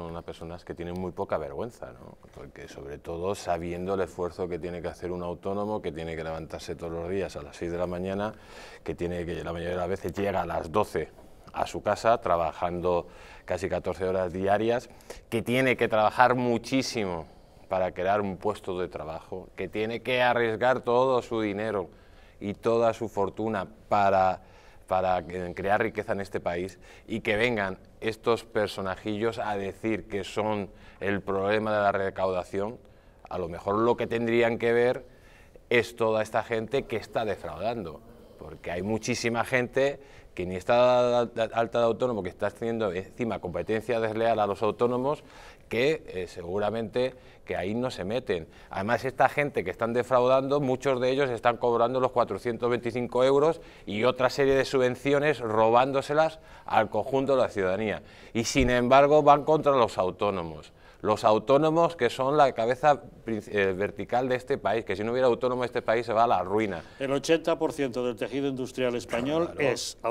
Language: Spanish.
Son unas personas que tienen muy poca vergüenza, ¿no? porque sobre todo sabiendo el esfuerzo que tiene que hacer un autónomo, que tiene que levantarse todos los días a las 6 de la mañana, que tiene que la mayoría de las veces llega a las 12 a su casa trabajando casi 14 horas diarias, que tiene que trabajar muchísimo para crear un puesto de trabajo, que tiene que arriesgar todo su dinero y toda su fortuna para para crear riqueza en este país y que vengan estos personajillos a decir que son el problema de la recaudación, a lo mejor lo que tendrían que ver es toda esta gente que está defraudando porque hay muchísima gente que ni está alta de autónomo, que está teniendo encima competencia desleal a los autónomos, que eh, seguramente que ahí no se meten. Además, esta gente que están defraudando, muchos de ellos están cobrando los 425 euros y otra serie de subvenciones robándoselas al conjunto de la ciudadanía. Y sin embargo van contra los autónomos los autónomos que son la cabeza eh, vertical de este país, que si no hubiera autónomo este país se va a la ruina. El 80% del tejido industrial español es es